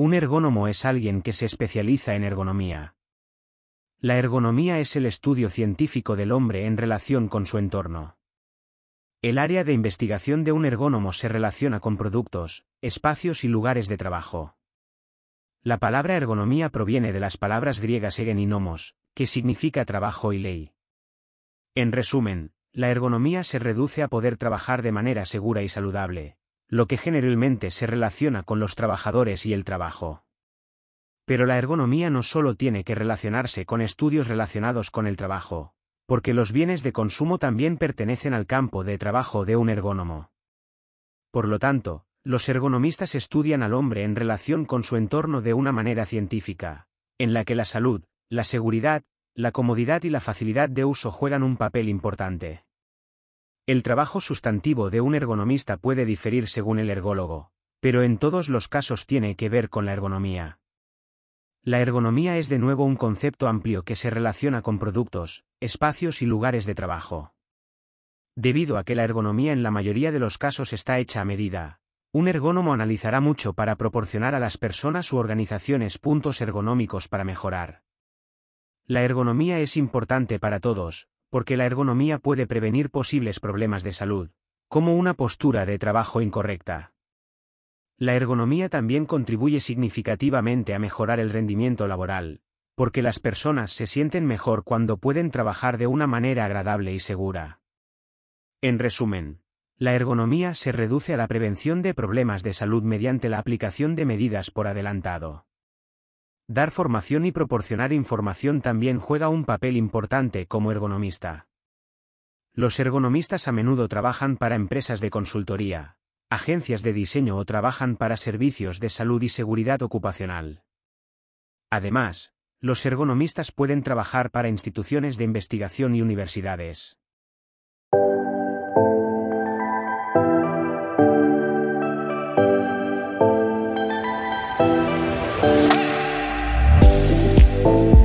Un ergónomo es alguien que se especializa en ergonomía. La ergonomía es el estudio científico del hombre en relación con su entorno. El área de investigación de un ergónomo se relaciona con productos, espacios y lugares de trabajo. La palabra ergonomía proviene de las palabras griegas egen y nomos, que significa trabajo y ley. En resumen, la ergonomía se reduce a poder trabajar de manera segura y saludable, lo que generalmente se relaciona con los trabajadores y el trabajo. Pero la ergonomía no solo tiene que relacionarse con estudios relacionados con el trabajo, porque los bienes de consumo también pertenecen al campo de trabajo de un ergónomo. Por lo tanto, los ergonomistas estudian al hombre en relación con su entorno de una manera científica, en la que la salud, la seguridad, la comodidad y la facilidad de uso juegan un papel importante. El trabajo sustantivo de un ergonomista puede diferir según el ergólogo, pero en todos los casos tiene que ver con la ergonomía. La ergonomía es de nuevo un concepto amplio que se relaciona con productos, espacios y lugares de trabajo. Debido a que la ergonomía en la mayoría de los casos está hecha a medida, un ergónomo analizará mucho para proporcionar a las personas u organizaciones puntos ergonómicos para mejorar. La ergonomía es importante para todos, porque la ergonomía puede prevenir posibles problemas de salud, como una postura de trabajo incorrecta. La ergonomía también contribuye significativamente a mejorar el rendimiento laboral, porque las personas se sienten mejor cuando pueden trabajar de una manera agradable y segura. En resumen, la ergonomía se reduce a la prevención de problemas de salud mediante la aplicación de medidas por adelantado. Dar formación y proporcionar información también juega un papel importante como ergonomista. Los ergonomistas a menudo trabajan para empresas de consultoría, agencias de diseño o trabajan para servicios de salud y seguridad ocupacional. Además, los ergonomistas pueden trabajar para instituciones de investigación y universidades. you